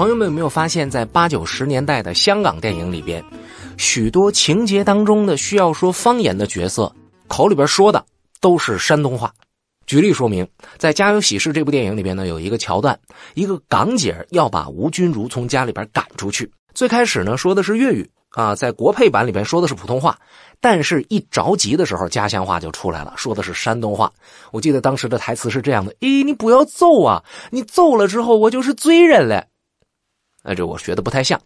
朋友们有没有发现，在八九十年代的香港电影里边，许多情节当中的需要说方言的角色口里边说的都是山东话？举例说明，在《家有喜事》这部电影里边呢，有一个桥段，一个港姐要把吴君如从家里边赶出去。最开始呢说的是粤语啊，在国配版里边说的是普通话，但是一着急的时候家乡话就出来了，说的是山东话。我记得当时的台词是这样的：“咦，你不要揍啊！你揍了之后，我就是罪人了。”哎，这我学的不太像。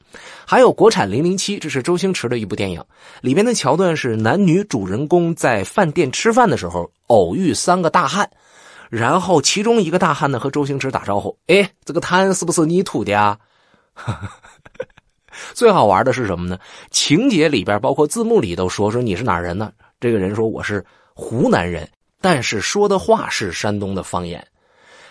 还有国产《零零七》，这是周星驰的一部电影，里面的桥段是男女主人公在饭店吃饭的时候偶遇三个大汉，然后其中一个大汉呢和周星驰打招呼：“哎，这个摊是不是你吐的啊？” 最好玩的是什么呢？情节里边包括字幕里都说说你是哪人呢？这个人说我是湖南人，但是说的话是山东的方言。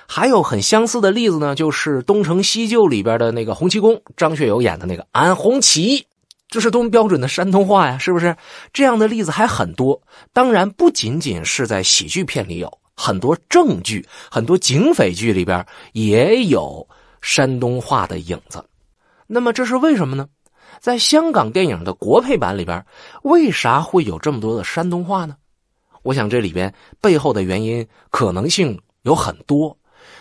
还有很相似的例子呢，就是《东成西就》里边的那个洪七公，张学友演的那个“安红旗”，这是多么标准的山东话呀，是不是？这样的例子还很多。当然，不仅仅是在喜剧片里有很多正剧，很多警匪剧里边也有山东话的影子。那么这是为什么呢？在香港电影的国配版里边，为啥会有这么多的山东话呢？我想这里边背后的原因可能性有很多。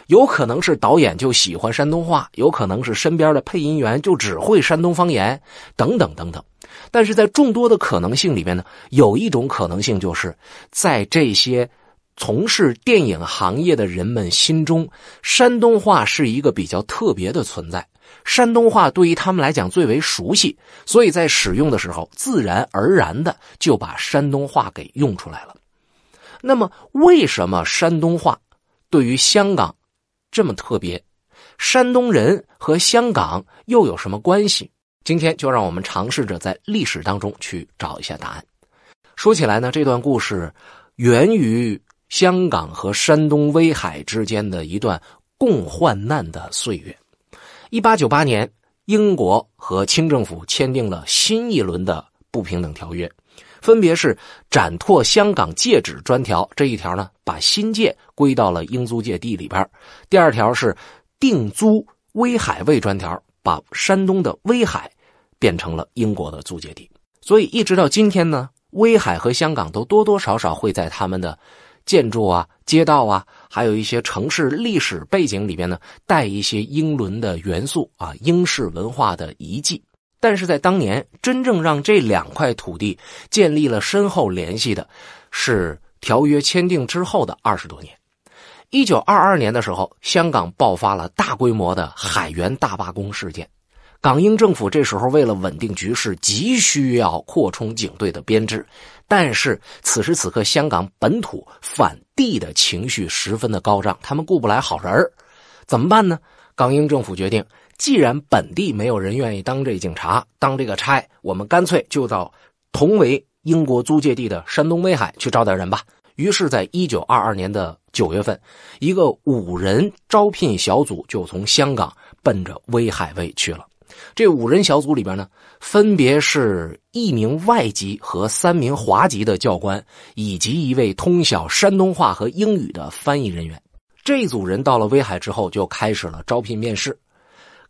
有可能是导演就喜欢山东话，有可能是身边的配音员就只会山东方言，等等等等。但是在众多的可能性里面呢，有一种可能性就是，在这些从事电影行业的人们心中，山东话是一个比较特别的存在。山东话对于他们来讲最为熟悉，所以在使用的时候自然而然的就把山东话给用出来了。那么为什么山东话对于香港？这么特别，山东人和香港又有什么关系？今天就让我们尝试着在历史当中去找一下答案。说起来呢，这段故事源于香港和山东威海之间的一段共患难的岁月。一八九八年，英国和清政府签订了新一轮的不平等条约。分别是《斩拓香港界址专条》这一条呢，把新界归到了英租界地里边；第二条是《定租威海卫专条》，把山东的威海变成了英国的租界地。所以，一直到今天呢，威海和香港都多多少少会在他们的建筑啊、街道啊，还有一些城市历史背景里边呢，带一些英伦的元素啊，英式文化的遗迹。但是在当年，真正让这两块土地建立了深厚联系的，是条约签订之后的二十多年。一九二二年的时候，香港爆发了大规模的海员大罢工事件，港英政府这时候为了稳定局势，急需要扩充警队的编制。但是此时此刻，香港本土反帝的情绪十分的高涨，他们雇不来好人儿，怎么办呢？港英政府决定。既然本地没有人愿意当这警察、当这个差，我们干脆就到同为英国租界地的山东威海去招点人吧。于是，在一九二二年的九月份，一个五人招聘小组就从香港奔着威海卫去了。这五人小组里边呢，分别是一名外籍和三名华籍的教官，以及一位通晓山东话和英语的翻译人员。这组人到了威海之后，就开始了招聘面试。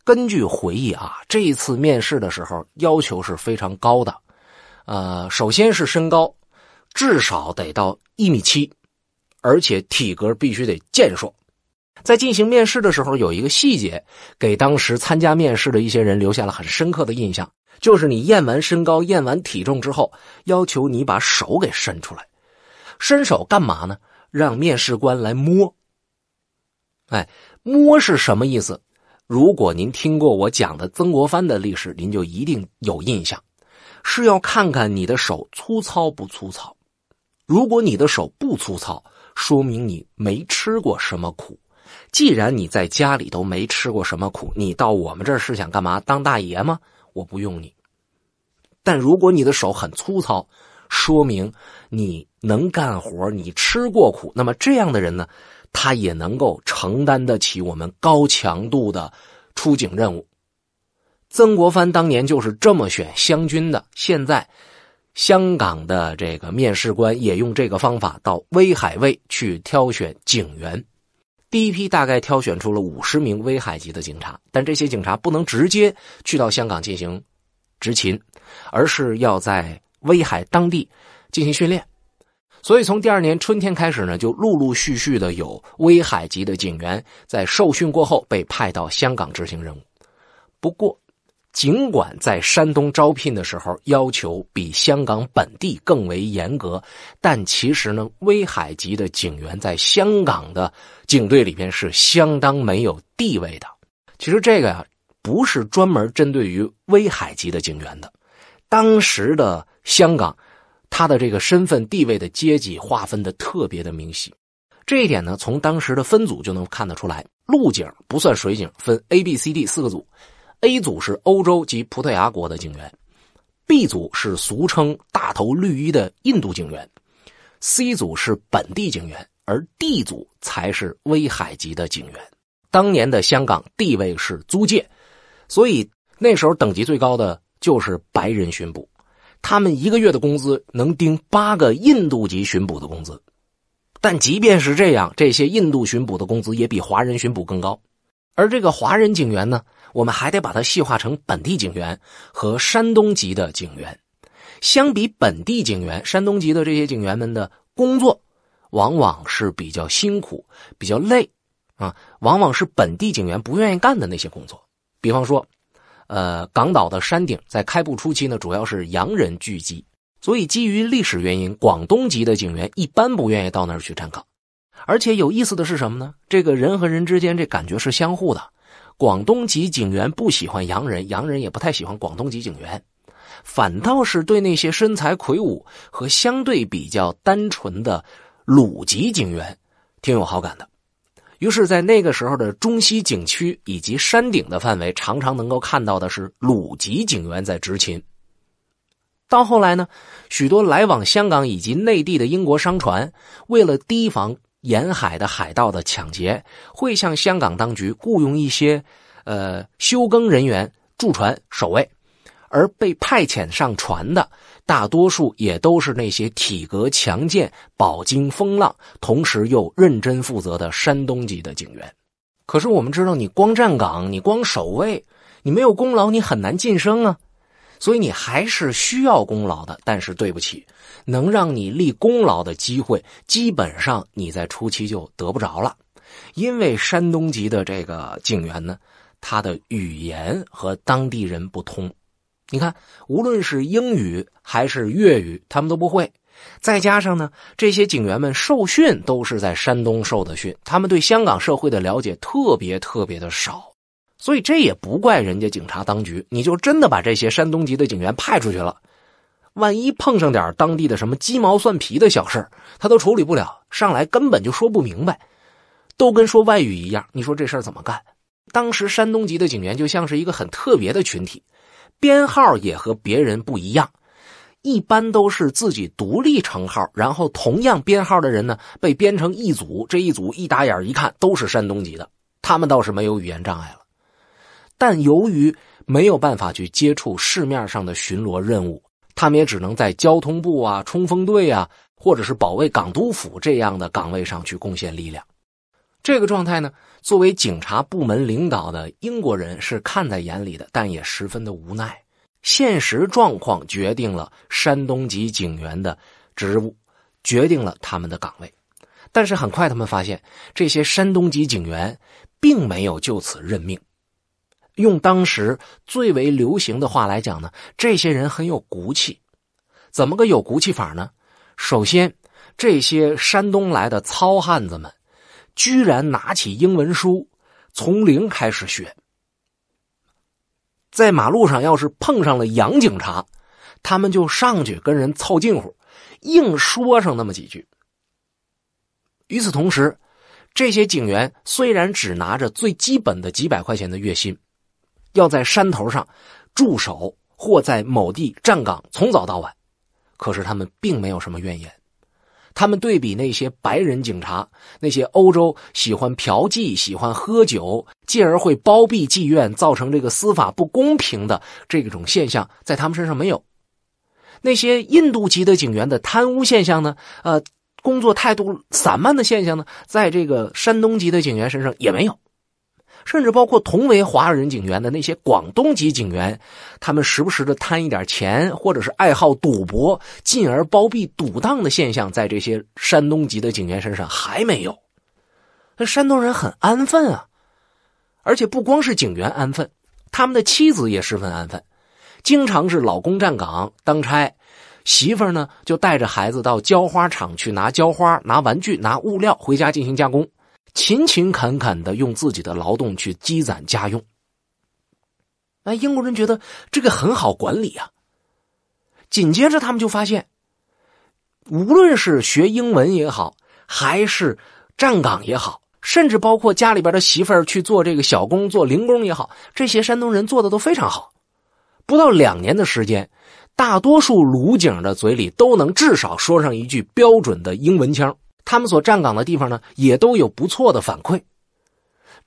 根据回忆啊，这一次面试的时候要求是非常高的，呃，首先是身高，至少得到一米七，而且体格必须得健硕。在进行面试的时候，有一个细节给当时参加面试的一些人留下了很深刻的印象，就是你验完身高、验完体重之后，要求你把手给伸出来，伸手干嘛呢？让面试官来摸。哎，摸是什么意思？如果您听过我讲的曾国藩的历史，您就一定有印象。是要看看你的手粗糙不粗糙。如果你的手不粗糙，说明你没吃过什么苦。既然你在家里都没吃过什么苦，你到我们这儿是想干嘛？当大爷吗？我不用你。但如果你的手很粗糙，说明你能干活，你吃过苦。那么这样的人呢？他也能够承担得起我们高强度的出警任务。曾国藩当年就是这么选湘军的。现在，香港的这个面试官也用这个方法到威海卫去挑选警员。第一批大概挑选出了五十名威海籍的警察，但这些警察不能直接去到香港进行执勤，而是要在威海当地进行训练。所以，从第二年春天开始呢，就陆陆续续的有威海籍的警员在受训过后被派到香港执行任务。不过，尽管在山东招聘的时候要求比香港本地更为严格，但其实呢，威海籍的警员在香港的警队里面是相当没有地位的。其实这个呀，不是专门针对于威海籍的警员的，当时的香港。他的这个身份地位的阶级划分的特别的明晰，这一点呢，从当时的分组就能看得出来。陆警不算水警，分 A、B、C、D 四个组，A 组是欧洲及葡萄牙国的警员，B 组是俗称大头绿衣的印度警员，C 组是本地警员，而 D 组才是威海籍的警员。当年的香港地位是租界，所以那时候等级最高的就是白人巡捕。他们一个月的工资能顶八个印度籍巡捕的工资，但即便是这样，这些印度巡捕的工资也比华人巡捕更高。而这个华人警员呢，我们还得把它细化成本地警员和山东籍的警员。相比本地警员，山东籍的这些警员们的工作，往往是比较辛苦、比较累啊，往往是本地警员不愿意干的那些工作，比方说。呃，港岛的山顶在开埠初期呢，主要是洋人聚集，所以基于历史原因，广东籍的警员一般不愿意到那儿去站岗。而且有意思的是什么呢？这个人和人之间这感觉是相互的，广东籍警员不喜欢洋人，洋人也不太喜欢广东籍警员，反倒是对那些身材魁梧和相对比较单纯的鲁籍警员，挺有好感的。于是，在那个时候的中西景区以及山顶的范围，常常能够看到的是鲁籍警员在执勤。到后来呢，许多来往香港以及内地的英国商船，为了提防沿海的海盗的抢劫，会向香港当局雇佣一些，呃，修耕人员驻船守卫，而被派遣上船的。大多数也都是那些体格强健、饱经风浪，同时又认真负责的山东籍的警员。可是我们知道，你光站岗，你光守卫，你没有功劳，你很难晋升啊。所以你还是需要功劳的。但是对不起，能让你立功劳的机会，基本上你在初期就得不着了，因为山东籍的这个警员呢，他的语言和当地人不通。你看，无论是英语还是粤语，他们都不会。再加上呢，这些警员们受训都是在山东受的训，他们对香港社会的了解特别特别的少。所以这也不怪人家警察当局。你就真的把这些山东籍的警员派出去了，万一碰上点当地的什么鸡毛蒜皮的小事他都处理不了，上来根本就说不明白，都跟说外语一样。你说这事儿怎么干？当时山东籍的警员就像是一个很特别的群体。编号也和别人不一样，一般都是自己独立成号，然后同样编号的人呢被编成一组，这一组一打眼一看都是山东籍的，他们倒是没有语言障碍了，但由于没有办法去接触市面上的巡逻任务，他们也只能在交通部啊、冲锋队啊，或者是保卫港督府这样的岗位上去贡献力量，这个状态呢。作为警察部门领导的英国人是看在眼里的，但也十分的无奈。现实状况决定了山东籍警员的职务，决定了他们的岗位。但是很快他们发现，这些山东籍警员并没有就此认命。用当时最为流行的话来讲呢，这些人很有骨气。怎么个有骨气法呢？首先，这些山东来的糙汉子们。居然拿起英文书从零开始学，在马路上要是碰上了洋警察，他们就上去跟人凑近乎，硬说上那么几句。与此同时，这些警员虽然只拿着最基本的几百块钱的月薪，要在山头上驻守或在某地站岗，从早到晚，可是他们并没有什么怨言。他们对比那些白人警察，那些欧洲喜欢嫖妓、喜欢喝酒，进而会包庇妓院，造成这个司法不公平的这种现象，在他们身上没有。那些印度籍的警员的贪污现象呢？呃，工作态度散漫的现象呢，在这个山东籍的警员身上也没有。甚至包括同为华人警员的那些广东籍警员，他们时不时的贪一点钱，或者是爱好赌博，进而包庇赌档的现象，在这些山东籍的警员身上还没有。那山东人很安分啊，而且不光是警员安分，他们的妻子也十分安分，经常是老公站岗当差，媳妇儿呢就带着孩子到浇花厂去拿浇花、拿玩具、拿物料回家进行加工。勤勤恳恳的用自己的劳动去积攒家用，哎，英国人觉得这个很好管理啊。紧接着他们就发现，无论是学英文也好，还是站岗也好，甚至包括家里边的媳妇儿去做这个小工、做零工也好，这些山东人做的都非常好。不到两年的时间，大多数鲁警的嘴里都能至少说上一句标准的英文腔他们所站岗的地方呢，也都有不错的反馈，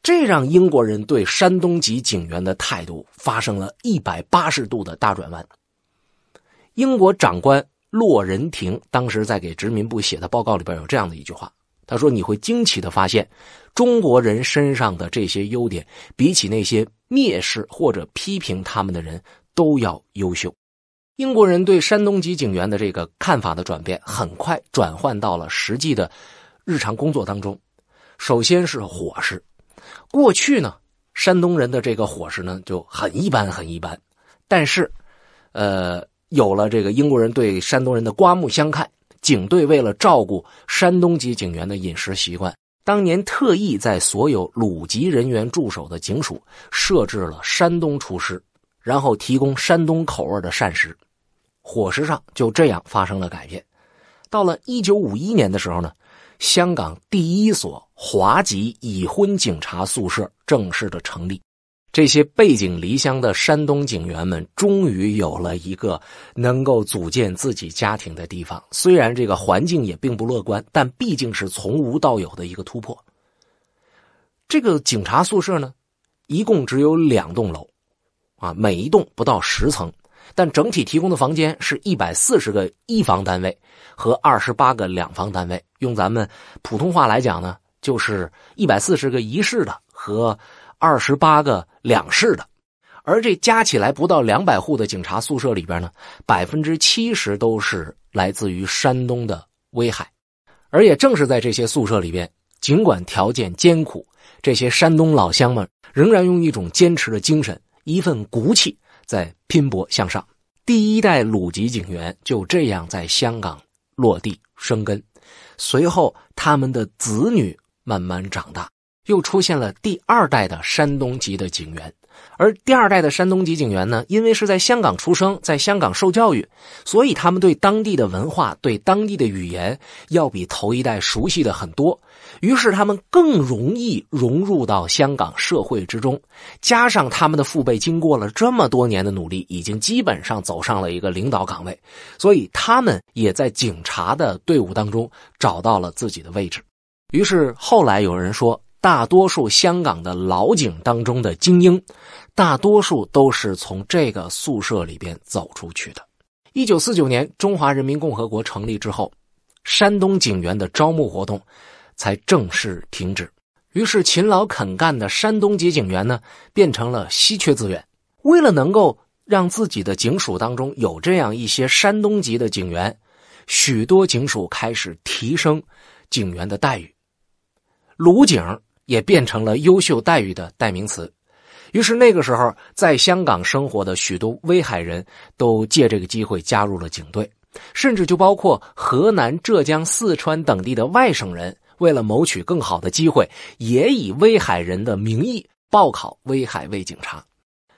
这让英国人对山东籍警员的态度发生了一百八十度的大转弯。英国长官洛仁廷当时在给殖民部写的报告里边有这样的一句话，他说：“你会惊奇的发现，中国人身上的这些优点，比起那些蔑视或者批评他们的人都要优秀。”英国人对山东籍警员的这个看法的转变，很快转换到了实际的日常工作当中。首先是伙食，过去呢，山东人的这个伙食呢就很一般很一般，但是，呃，有了这个英国人对山东人的刮目相看，警队为了照顾山东籍警员的饮食习惯，当年特意在所有鲁籍人员驻守的警署设置了山东厨师，然后提供山东口味的膳食。伙食上就这样发生了改变，到了一九五一年的时候呢，香港第一所华籍已婚警察宿舍正式的成立，这些背井离乡的山东警员们终于有了一个能够组建自己家庭的地方。虽然这个环境也并不乐观，但毕竟是从无到有的一个突破。这个警察宿舍呢，一共只有两栋楼，啊，每一栋不到十层。但整体提供的房间是一百四十个一房单位和二十八个两房单位，用咱们普通话来讲呢，就是一百四十个一室的和二十八个两室的，而这加起来不到两百户的警察宿舍里边呢，百分之七十都是来自于山东的威海，而也正是在这些宿舍里边，尽管条件艰苦，这些山东老乡们仍然用一种坚持的精神，一份骨气。在拼搏向上，第一代鲁籍警员就这样在香港落地生根，随后他们的子女慢慢长大，又出现了第二代的山东籍的警员。而第二代的山东籍警员呢，因为是在香港出生，在香港受教育，所以他们对当地的文化、对当地的语言，要比头一代熟悉的很多。于是他们更容易融入到香港社会之中。加上他们的父辈经过了这么多年的努力，已经基本上走上了一个领导岗位，所以他们也在警察的队伍当中找到了自己的位置。于是后来有人说。大多数香港的老警当中的精英，大多数都是从这个宿舍里边走出去的。一九四九年，中华人民共和国成立之后，山东警员的招募活动才正式停止。于是，勤劳肯干的山东籍警员呢，变成了稀缺资源。为了能够让自己的警署当中有这样一些山东籍的警员，许多警署开始提升警员的待遇，鲁警。也变成了优秀待遇的代名词，于是那个时候，在香港生活的许多威海人都借这个机会加入了警队，甚至就包括河南、浙江、四川等地的外省人，为了谋取更好的机会，也以威海人的名义报考威海卫警察。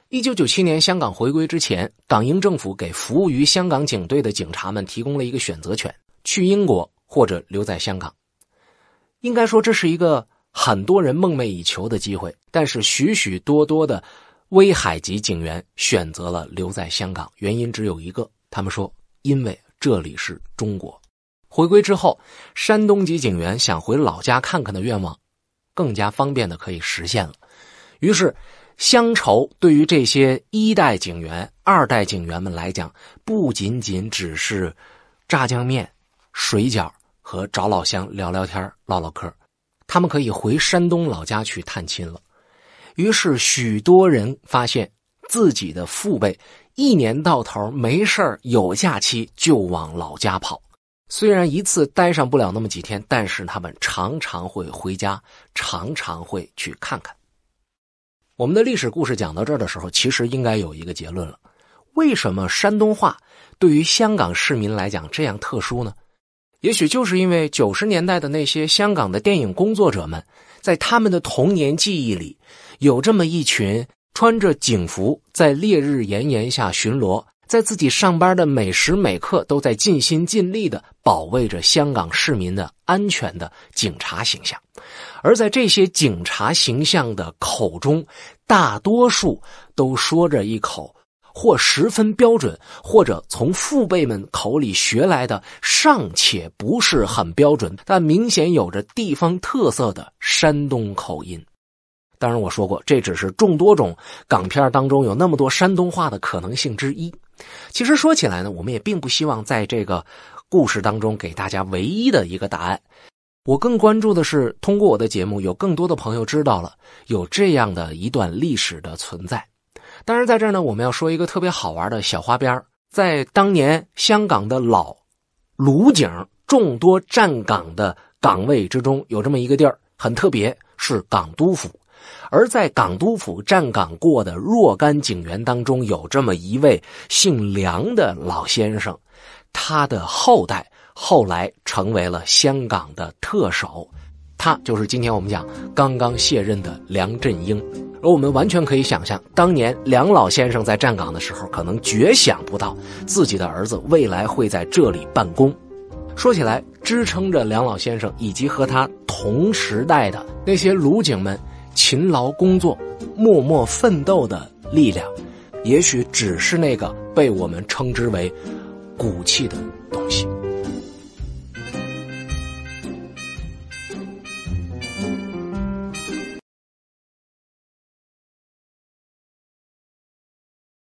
一九九七年香港回归之前，港英政府给服务于香港警队的警察们提供了一个选择权：去英国或者留在香港。应该说，这是一个。很多人梦寐以求的机会，但是许许多多的威海籍警员选择了留在香港，原因只有一个：他们说，因为这里是中国。回归之后，山东籍警员想回老家看看的愿望，更加方便的可以实现了。于是，乡愁对于这些一代警员、二代警员们来讲，不仅仅只是炸酱面、水饺和找老乡聊聊天、唠唠嗑。他们可以回山东老家去探亲了，于是许多人发现自己的父辈一年到头没事有假期就往老家跑。虽然一次待上不了那么几天，但是他们常常会回家，常常会去看看。我们的历史故事讲到这儿的时候，其实应该有一个结论了：为什么山东话对于香港市民来讲这样特殊呢？也许就是因为九十年代的那些香港的电影工作者们，在他们的童年记忆里，有这么一群穿着警服在烈日炎炎下巡逻，在自己上班的每时每刻都在尽心尽力的保卫着香港市民的安全的警察形象，而在这些警察形象的口中，大多数都说着一口。或十分标准，或者从父辈们口里学来的，尚且不是很标准，但明显有着地方特色的山东口音。当然，我说过，这只是众多种港片当中有那么多山东话的可能性之一。其实说起来呢，我们也并不希望在这个故事当中给大家唯一的一个答案。我更关注的是，通过我的节目，有更多的朋友知道了有这样的一段历史的存在。当然，在这儿呢，我们要说一个特别好玩的小花边在当年香港的老卢警众多站岗的岗位之中，有这么一个地儿，很特别，是港督府。而在港督府站岗过的若干警员当中，有这么一位姓梁的老先生，他的后代后来成为了香港的特首。他就是今天我们讲刚刚卸任的梁振英，而我们完全可以想象，当年梁老先生在站岗的时候，可能绝想不到自己的儿子未来会在这里办公。说起来，支撑着梁老先生以及和他同时代的那些卢警们勤劳工作、默默奋斗的力量，也许只是那个被我们称之为骨气的东西。